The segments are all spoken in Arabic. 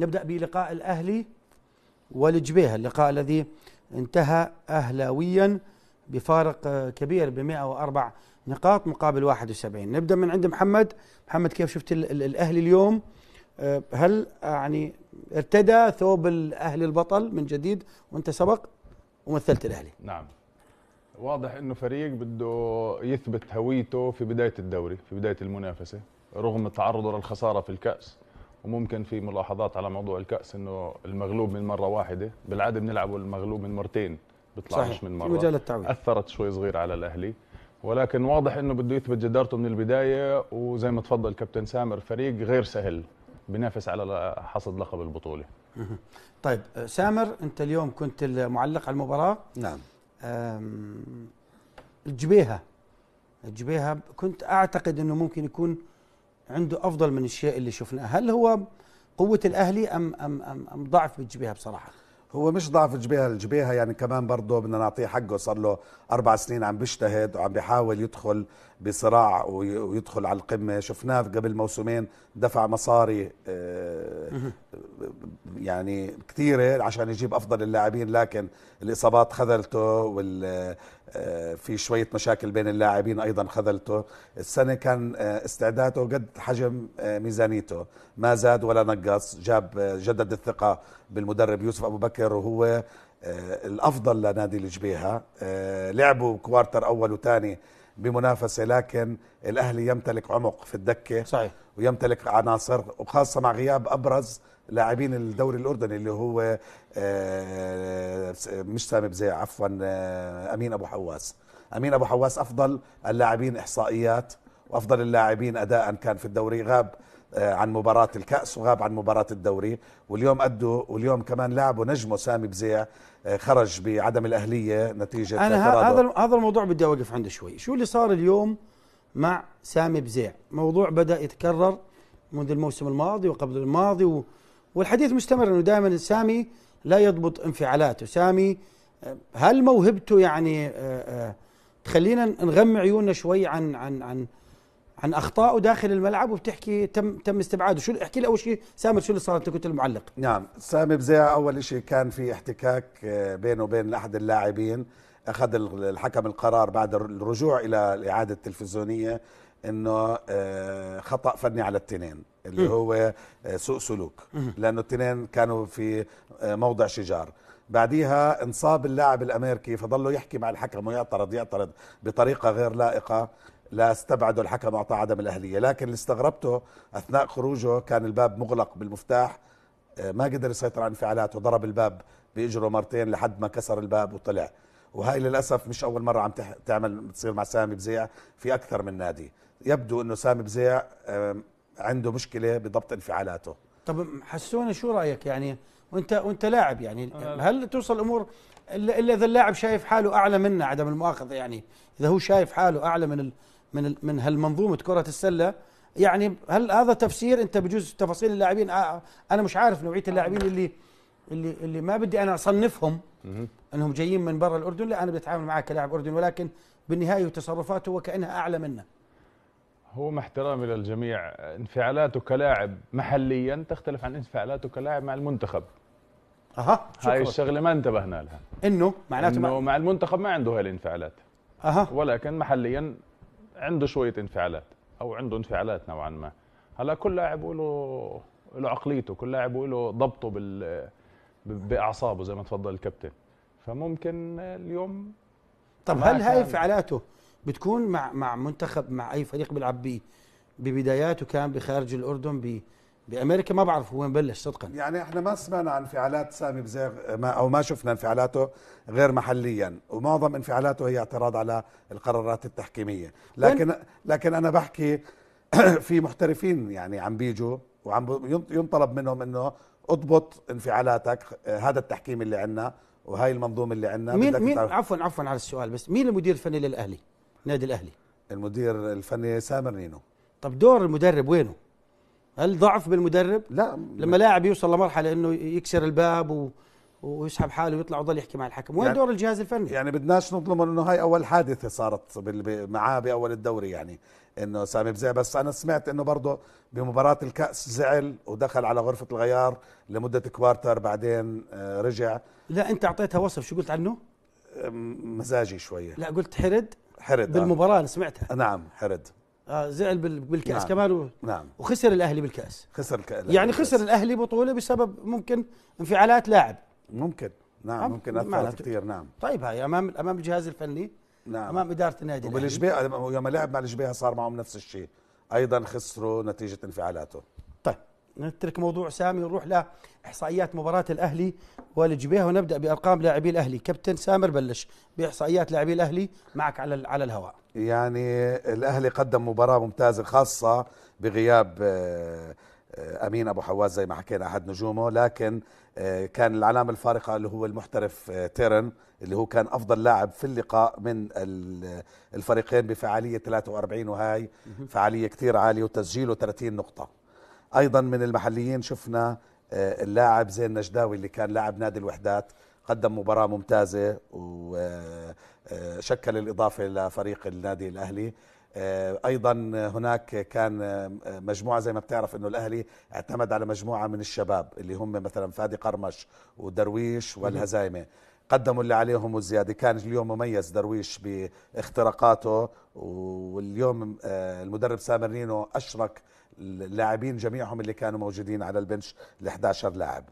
نبدأ بلقاء الأهلي والجبيهة اللقاء الذي انتهى أهلاويا بفارق كبير ب 104 نقاط مقابل 71 نبدأ من عند محمد محمد كيف شفت الأهلي اليوم آه، هل يعني ارتدى ثوب الأهلي البطل من جديد وانت سبق ومثلت الأهلي نعم واضح انه فريق بده يثبت هويته في بدايه الدوري في بدايه المنافسه رغم تعرضه للخساره في الكاس وممكن في ملاحظات على موضوع الكاس انه المغلوب من مره واحده بالعاده بنلعبوا المغلوب من مرتين بيطلع مش من مره مجال التعويض اثرت شوي صغير على الاهلي ولكن واضح انه بده يثبت جدارته من البدايه وزي ما تفضل كابتن سامر فريق غير سهل بينافس على حصد لقب البطوله طيب سامر انت اليوم كنت المعلق على المباراه نعم الجبيهه الجبيهه كنت اعتقد انه ممكن يكون عنده افضل من الشيء اللي شفناه هل هو قوه الاهلي ام ام ام, أم ضعف بالجبهه بصراحه هو مش ضعف الجبهه الجبهه يعني كمان برضه بدنا نعطيه حقه صار له اربع سنين عم بيجتهد وعم بيحاول يدخل بصراع ويدخل على القمه شفناه قبل موسمين دفع مصاري آه، يعني كثيره عشان يجيب افضل اللاعبين لكن الاصابات خذلته وال آه، في شويه مشاكل بين اللاعبين ايضا خذلته السنه كان آه، استعداده قد حجم ميزانيته ما زاد ولا نقص جاب جدد الثقه بالمدرب يوسف ابو بكر وهو الافضل لنادي الجبيهه لعبوا كوارتر اول وثاني بمنافسه لكن الاهلي يمتلك عمق في الدكه صحيح ويمتلك عناصر وخاصه مع غياب ابرز لاعبين الدوري الاردني اللي هو آه، مش سامي بزيع عفوا آه، امين ابو حواس امين ابو حواس افضل اللاعبين احصائيات وافضل اللاعبين اداء كان في الدوري غاب آه، عن مباراة الكأس وغاب عن مباراة الدوري واليوم أدوا واليوم كمان لعبوا نجمه سامي بزيع آه، خرج بعدم الأهلية نتيجة أنا هذا هذا الموضوع بدي أوقف عنده شوي شو اللي صار اليوم مع سامي بزيع موضوع بدأ يتكرر منذ الموسم الماضي وقبل الماضي و... والحديث مستمر انه دائما سامي لا يضبط انفعالاته سامي آه، هل موهبته يعني تخلينا نغمي عيوننا شوي عن عن عن عن اخطائه داخل الملعب وبتحكي تم تم استبعاده شو احكي لي اول شيء سامر شو اللي صار انت كنت المعلق نعم سامي بزيع اول شيء كان في احتكاك آه، بينه وبين احد اللاعبين اخذ الحكم القرار بعد الرجوع الى الاعاده التلفزيونيه انه آه، خطا فني على التنين اللي هو آه، سوء سلوك لانه التنين كانوا في موضع شجار بعديها انصاب اللاعب الامريكي فضلوا يحكي مع الحكم ويعترض يعترض بطريقه غير لائقه لا استبعدوا الحكم أعطى عدم الأهلية لكن اللي استغربته أثناء خروجه كان الباب مغلق بالمفتاح آه، ما قدر يسيطر على انفعالاته ضرب الباب بإجره مرتين لحد ما كسر الباب وطلع وهي للأسف مش أول مرة عم تعمل بتصير مع سامي بزيع في أكثر من نادي يبدو أنه سامي بزيع عنده مشكلة بضبط انفعالاته طب حسوني شو رأيك يعني وانت وانت لاعب يعني هل توصل الامور الا اذا اللاعب شايف حاله اعلى منا عدم المؤاخذه يعني اذا هو شايف حاله اعلى من من من هالمنظومه كره السله يعني هل هذا تفسير انت بجوز تفاصيل اللاعبين انا مش عارف نوعيه اللاعبين اللي اللي اللي ما بدي انا اصنفهم انهم جايين من برا الاردن لا انا بدي اتعامل معاه كلاعب اردني ولكن بالنهايه وتصرفاته وكانها اعلى منا هو مع احترامي للجميع انفعالاته كلاعب محليا تختلف عن انفعالاته كلاعب مع المنتخب اها هاي الشغله ما انتبهنا لها انه معناته انه مع المنتخب ما عنده هاي الانفعالات اها ولكن محليا عنده شويه انفعالات او عنده انفعالات نوعا ما هلا كل لاعب له له عقليته كل لاعب له ضبطه بال باعصابه زي ما تفضل الكابتن فممكن اليوم طب هل هاي انفعالاته بتكون مع مع منتخب مع اي فريق بيلعب بيه ببداياته كان بخارج الاردن بامريكا ما بعرف وين بلش صدقا يعني احنا ما سمعنا عن انفعالات سامي بزيغ ما او ما شفنا انفعالاته غير محليا ومعظم انفعالاته هي اعتراض على القرارات التحكيميه لكن لكن انا بحكي في محترفين يعني عم بيجوا وعم ينطلب منهم انه اضبط انفعالاتك هذا التحكيم اللي عندنا وهي المنظومه اللي عندنا مين مين عفوا عفوا على السؤال بس مين المدير الفني للاهلي نادي الاهلي المدير الفني سامر نينو طب دور المدرب وينه هل ضعف بالمدرب؟ لا لما لاعب يوصل لمرحله انه يكسر الباب و... ويسحب حاله ويطلع وضل يحكي مع الحكم وين يعني دور الجهاز الفني يعني بدناش نظلم انه هاي اول حادثه صارت بال... معاه باول الدوري يعني انه سامي بزع بس انا سمعت انه برضه بمباراه الكاس زعل ودخل على غرفه الغيار لمده كوارتر بعدين آه، رجع لا انت اعطيتها وصف شو قلت عنه مزاجي شويه لا قلت حرد حرد آه. بالمباراه انا سمعتها نعم حرد آه زعل بالكاس نعم. كمان نعم وخسر الاهلي بالكاس خسر الكأس يعني خسر الاهلي بطوله بسبب ممكن انفعالات لاعب ممكن نعم, نعم، ممكن اثرت كثير نعم طيب هاي امام امام الجهاز الفني نعم امام اداره النادي وبالجبيه يوم لعب مع الجبيه صار معهم نفس الشيء ايضا خسروا نتيجه انفعالاته طيب نترك موضوع سامي ونروح لاحصائيات مباراه الاهلي والجبيه ونبدا بارقام لاعبي الاهلي كابتن سامر بلش باحصائيات لاعبي الاهلي معك على على الهواء يعني الاهلي قدم مباراه ممتازه خاصه بغياب آه، آه، امين ابو حواس زي ما حكينا احد نجومه لكن آه، كان العلامه الفارقه اللي هو المحترف تيرن اللي هو كان افضل لاعب في اللقاء من الفريقين بفعاليه 43 وهاي فعاليه كثير عاليه وتسجيله 30 نقطه ايضا من المحليين شفنا اللاعب زين نجداوي اللي كان لاعب نادي الوحدات قدم مباراة ممتازة وشكل آه، آه، الإضافة لفريق النادي الأهلي آه، ايضا هناك كان مجموعه زي ما بتعرف انه الاهلي اعتمد على مجموعه من الشباب اللي هم مثلا فادي قرمش ودرويش والهزايمه قدموا اللي عليهم والزياده كان اليوم مميز درويش باختراقاته واليوم المدرب سامر نينو اشرك اللاعبين جميعهم اللي كانوا موجودين على البنش ال 11 لاعب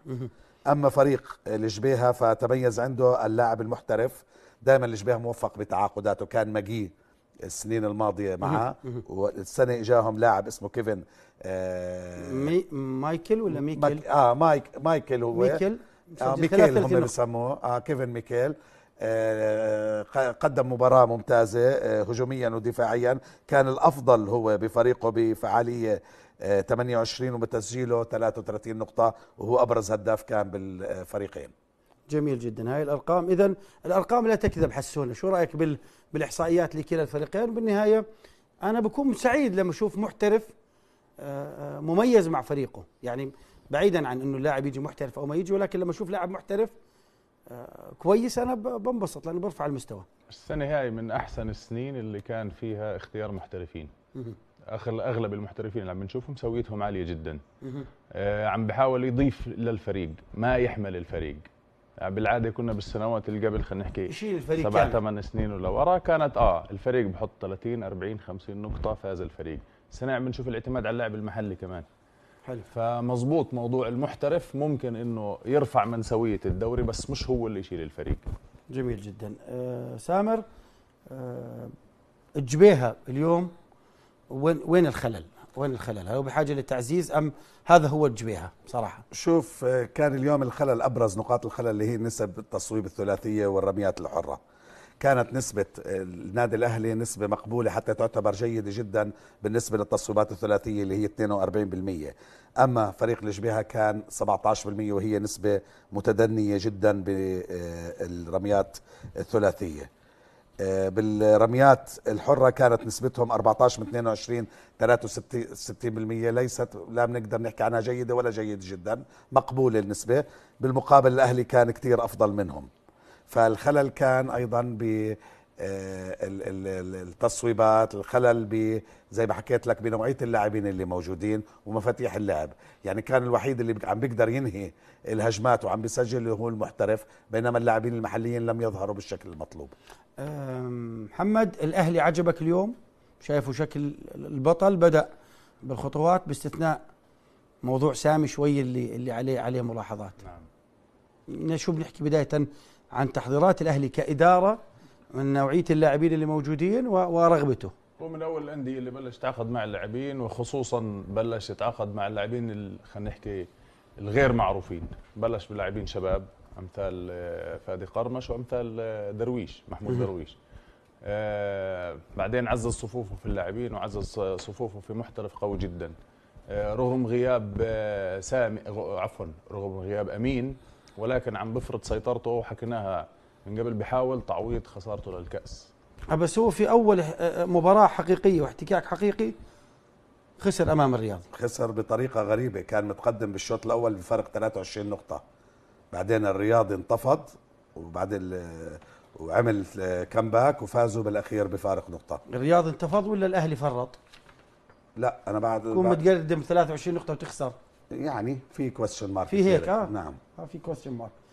اما فريق الجبيهة فتميز عنده اللاعب المحترف دائما الجبيهة موفق بتعاقداته كان ماجي السنين الماضيه معاه والسنه اجاهم لاعب اسمه كيفن آه مي مايكل ولا ميكل؟ اه مايك مايكل هو ميكل آه ميكيل هم بسموه اه كيفن ميكيل آه، قدم مباراة ممتازة آه، هجوميا ودفاعيا كان الأفضل هو بفريقه بفعالية 28 آه، وبتسجيله 33 نقطة وهو أبرز هداف كان بالفريقين جميل جدا هاي الأرقام إذا الأرقام لا تكذب حسونة شو رأيك بال بالإحصائيات لكلا الفريقين بالنهاية أنا بكون سعيد لما أشوف محترف مميز مع فريقه يعني بعيدا عن انه اللاعب يجي محترف او ما يجي ولكن لما اشوف لاعب محترف كويس انا بنبسط لانه برفع المستوى السنه هاي من احسن السنين اللي كان فيها اختيار محترفين اغلب المحترفين اللي عم نشوفهم سويتهم عاليه جدا آه عم بحاول يضيف للفريق ما يحمل الفريق يعني بالعاده كنا بالسنوات اللي قبل خلينا نحكي سبع ثمان سنين ولا ورا كانت اه الفريق بحط 30 40 50 نقطه فاز الفريق السنه عم بنشوف الاعتماد على اللاعب المحلي كمان حلو فمظبوط موضوع المحترف ممكن انه يرفع من سويه الدوري بس مش هو اللي يشيل الفريق جميل جدا أه سامر أه الجبيهه اليوم وين وين الخلل؟ وين الخلل؟ هل هو بحاجه للتعزيز ام هذا هو الجبيهه بصراحه؟ شوف آه، كان اليوم الخلل ابرز نقاط الخلل اللي هي نسب التصويب الثلاثيه والرميات الحره. كانت نسبة النادي الأهلي نسبة مقبولة حتى تعتبر جيدة جدا بالنسبة للتصويبات الثلاثية اللي هي 42% أما فريق الجبيهة كان 17% وهي نسبة متدنية جدا بالرميات الثلاثية آه، بالرميات الحرة كانت نسبتهم 14 من 22 63% ليست لا بنقدر نحكي عنها جيدة ولا جيدة جدا مقبولة النسبة بالمقابل الأهلي كان كتير أفضل منهم فالخلل كان ايضا ب آه، التصويبات الخلل ب زي ما حكيت لك بنوعيه اللاعبين اللي موجودين ومفاتيح اللعب يعني كان الوحيد اللي عم بيقدر ينهي الهجمات وعم بيسجل هو المحترف بينما اللاعبين المحليين لم يظهروا بالشكل المطلوب محمد الاهلي عجبك اليوم شايفه شكل البطل بدا بالخطوات باستثناء موضوع سامي شوي اللي اللي عليه عليه ملاحظات نعم شو بنحكي بدايه عن تحضيرات الاهلي كاداره من نوعيه اللاعبين اللي موجودين ورغبته هو من اول الانديه اللي بلش يتعاقد مع اللاعبين وخصوصا بلش يتعاقد مع اللاعبين خلينا نحكي الغير معروفين بلش بلاعبين شباب امثال آه، فادي قرمش وامثال آه، درويش محمود درويش آه، بعدين عزز صفوفه في اللاعبين وعزز صفوفه في محترف قوي جدا رغم غياب سامي عفوا رغم غياب امين ولكن عم بفرض سيطرته وحكيناها من قبل بحاول تعويض خسارته للكاس بس هو في اول آه، آه، مباراه حقيقيه واحتكاك حقيقي خسر امام الرياض خسر بطريقه غريبه كان متقدم بالشوط الاول بفرق 23 نقطه بعدين الرياض انتفض وبعد آه، وعمل كمباك وفازوا بالاخير بفارق نقطه الرياض انتفض ولا الاهلي فرط لا انا بعد تكون متقدم 23 نقطه وتخسر يعني في كويستشن مارك في هيك اه نعم آه، في كويستشن مارك